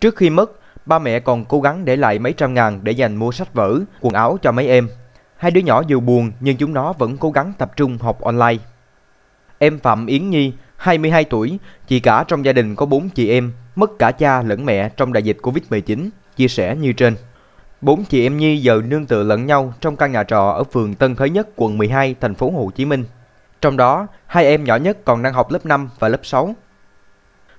Trước khi mất, ba mẹ còn cố gắng để lại mấy trăm ngàn để dành mua sách vở, quần áo cho mấy em. Hai đứa nhỏ dù buồn nhưng chúng nó vẫn cố gắng tập trung học online. Em Phạm Yến Nhi, 22 tuổi, chị cả trong gia đình có bốn chị em, mất cả cha lẫn mẹ trong đại dịch Covid-19, chia sẻ như trên. Bốn chị em Nhi giờ nương tựa lẫn nhau trong căn nhà trọ ở phường Tân Thới Nhất, quận 12, thành phố Hồ Chí Minh. Trong đó, hai em nhỏ nhất còn đang học lớp 5 và lớp 6.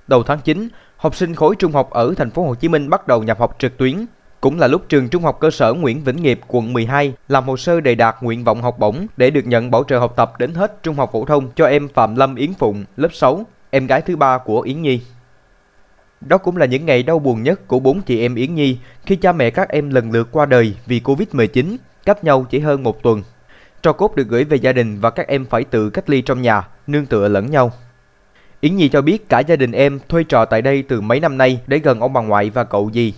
Đầu tháng 9, học sinh khối trung học ở thành phố Hồ Chí Minh bắt đầu nhập học trực tuyến. Cũng là lúc trường Trung học cơ sở Nguyễn Vĩnh Nghiệp, quận 12 làm hồ sơ đề đạt nguyện vọng học bổng để được nhận bảo trợ học tập đến hết trung học phổ thông cho em Phạm Lâm Yến Phụng, lớp 6, em gái thứ ba của Yến Nhi. Đó cũng là những ngày đau buồn nhất của bốn chị em Yến Nhi khi cha mẹ các em lần lượt qua đời vì Covid-19, cách nhau chỉ hơn một tuần. Trò cốt được gửi về gia đình và các em phải tự cách ly trong nhà, nương tựa lẫn nhau. Yến Nhi cho biết cả gia đình em thuê trò tại đây từ mấy năm nay để gần ông bà ngoại và cậu gì.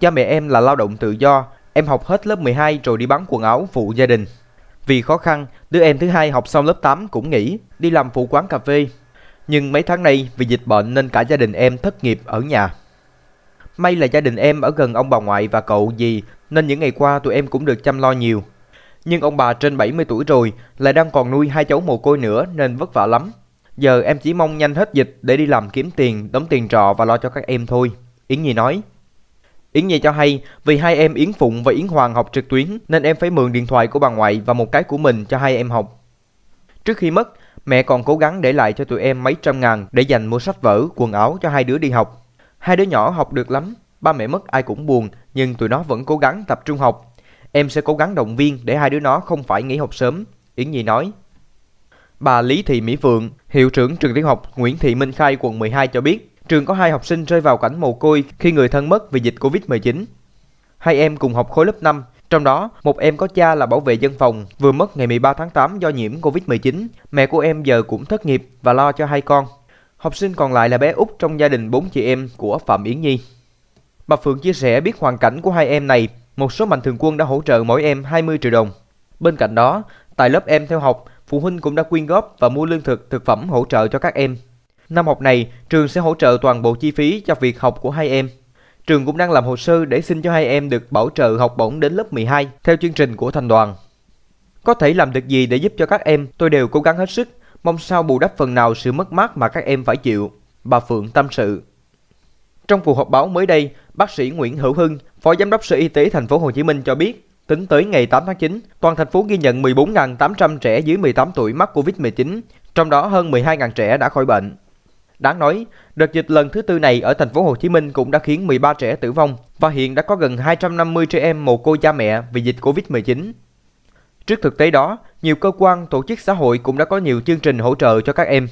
Cha mẹ em là lao động tự do, em học hết lớp 12 rồi đi bán quần áo phụ gia đình. Vì khó khăn, đứa em thứ hai học xong lớp 8 cũng nghỉ, đi làm phụ quán cà phê. Nhưng mấy tháng nay vì dịch bệnh nên cả gia đình em thất nghiệp ở nhà. May là gia đình em ở gần ông bà ngoại và cậu gì nên những ngày qua tụi em cũng được chăm lo nhiều. Nhưng ông bà trên 70 tuổi rồi lại đang còn nuôi hai cháu mồ côi nữa nên vất vả lắm. Giờ em chỉ mong nhanh hết dịch để đi làm kiếm tiền, đóng tiền trọ và lo cho các em thôi. Yến Nhi nói. Yến Nhi cho hay, vì hai em Yến Phụng và Yến Hoàng học trực tuyến nên em phải mượn điện thoại của bà ngoại và một cái của mình cho hai em học. Trước khi mất, mẹ còn cố gắng để lại cho tụi em mấy trăm ngàn để dành mua sách vở, quần áo cho hai đứa đi học. Hai đứa nhỏ học được lắm, ba mẹ mất ai cũng buồn nhưng tụi nó vẫn cố gắng tập trung học. Em sẽ cố gắng động viên để hai đứa nó không phải nghỉ học sớm, Yến Nhi nói. Bà Lý Thị Mỹ Phượng, hiệu trưởng trường tiểu học Nguyễn Thị Minh Khai, quận 12 cho biết, trường có hai học sinh rơi vào cảnh mồ côi khi người thân mất vì dịch Covid-19. Hai em cùng học khối lớp 5, trong đó một em có cha là bảo vệ dân phòng vừa mất ngày 13 tháng 8 do nhiễm Covid-19, mẹ của em giờ cũng thất nghiệp và lo cho hai con. Học sinh còn lại là bé út trong gia đình bốn chị em của Phạm Yến Nhi. Bà Phượng chia sẻ biết hoàn cảnh của hai em này, một số mạnh thường quân đã hỗ trợ mỗi em 20 triệu đồng. Bên cạnh đó, tại lớp em theo học, phụ huynh cũng đã quyên góp và mua lương thực, thực phẩm hỗ trợ cho các em. Năm học này, trường sẽ hỗ trợ toàn bộ chi phí cho việc học của hai em. Trường cũng đang làm hồ sơ để xin cho hai em được bảo trợ học bổng đến lớp 12 theo chương trình của thành đoàn. Có thể làm được gì để giúp cho các em, tôi đều cố gắng hết sức, mong sao bù đắp phần nào sự mất mát mà các em phải chịu. Bà Phượng tâm sự. Trong cuộc họp báo mới đây, bác sĩ Nguyễn Hữu Hưng, Phó Giám đốc Sở Y tế Thành phố Hồ Chí Minh cho biết, Tính tới ngày 8 tháng 9, toàn thành phố ghi nhận 14.800 trẻ dưới 18 tuổi mắc Covid-19, trong đó hơn 12.000 trẻ đã khỏi bệnh. Đáng nói, đợt dịch lần thứ tư này ở thành phố Hồ Chí Minh cũng đã khiến 13 trẻ tử vong và hiện đã có gần 250 trẻ em mồ côi cha mẹ vì dịch Covid-19. Trước thực tế đó, nhiều cơ quan, tổ chức xã hội cũng đã có nhiều chương trình hỗ trợ cho các em.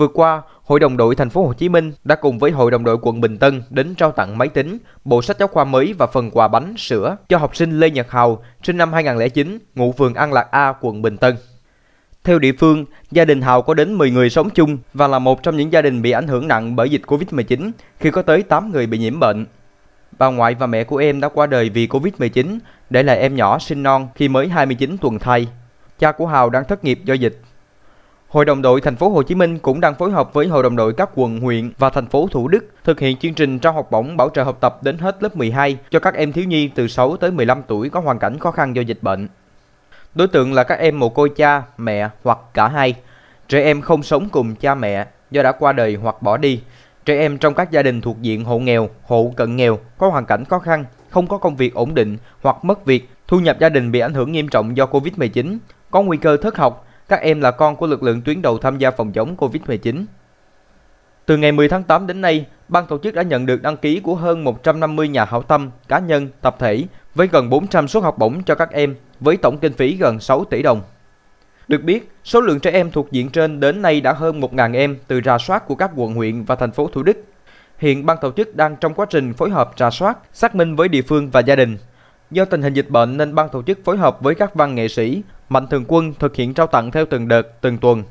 Vừa qua, Hội đồng đội thành phố Hồ Chí Minh đã cùng với Hội đồng đội quận Bình Tân đến trao tặng máy tính, bộ sách giáo khoa mới và phần quà bánh, sữa cho học sinh Lê Nhật Hào, sinh năm 2009, ngụ phường An Lạc A, quận Bình Tân. Theo địa phương, gia đình Hào có đến 10 người sống chung và là một trong những gia đình bị ảnh hưởng nặng bởi dịch Covid-19 khi có tới 8 người bị nhiễm bệnh. Bà ngoại và mẹ của em đã qua đời vì Covid-19, để lại em nhỏ sinh non khi mới 29 tuần thai. Cha của Hào đang thất nghiệp do dịch Hội đồng đội thành phố Hồ Chí Minh cũng đang phối hợp với Hội đồng đội các quận, huyện và thành phố Thủ Đức thực hiện chương trình trao học bổng bảo trợ học tập đến hết lớp 12 cho các em thiếu nhi từ 6 tới 15 tuổi có hoàn cảnh khó khăn do dịch bệnh. Đối tượng là các em mồ côi cha, mẹ hoặc cả hai. Trẻ em không sống cùng cha mẹ do đã qua đời hoặc bỏ đi. Trẻ em trong các gia đình thuộc diện hộ nghèo, hộ cận nghèo, có hoàn cảnh khó khăn, không có công việc ổn định hoặc mất việc, thu nhập gia đình bị ảnh hưởng nghiêm trọng do Covid-19, có nguy cơ thất học, các em là con của lực lượng tuyến đầu tham gia phòng chống Covid-19. Từ ngày 10 tháng 8 đến nay, ban tổ chức đã nhận được đăng ký của hơn 150 nhà hảo tâm, cá nhân, tập thể với gần 400 suất học bổng cho các em với tổng kinh phí gần 6 tỷ đồng. Được biết, số lượng trẻ em thuộc diện trên đến nay đã hơn 1.000 em từ rà soát của các quận huyện và thành phố Thủ Đức. Hiện ban tổ chức đang trong quá trình phối hợp rà soát, xác minh với địa phương và gia đình Do tình hình dịch bệnh nên ban tổ chức phối hợp với các văn nghệ sĩ, mạnh thường quân thực hiện trao tặng theo từng đợt, từng tuần.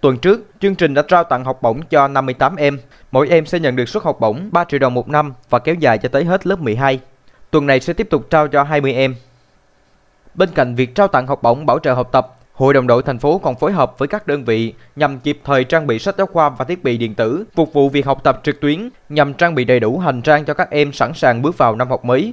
Tuần trước, chương trình đã trao tặng học bổng cho 58 em. Mỗi em sẽ nhận được suất học bổng 3 triệu đồng một năm và kéo dài cho tới hết lớp 12. Tuần này sẽ tiếp tục trao cho 20 em. Bên cạnh việc trao tặng học bổng bảo trợ học tập, Hội đồng đội thành phố còn phối hợp với các đơn vị nhằm kịp thời trang bị sách giáo khoa và thiết bị điện tử phục vụ việc học tập trực tuyến nhằm trang bị đầy đủ hành trang cho các em sẵn sàng bước vào năm học mới.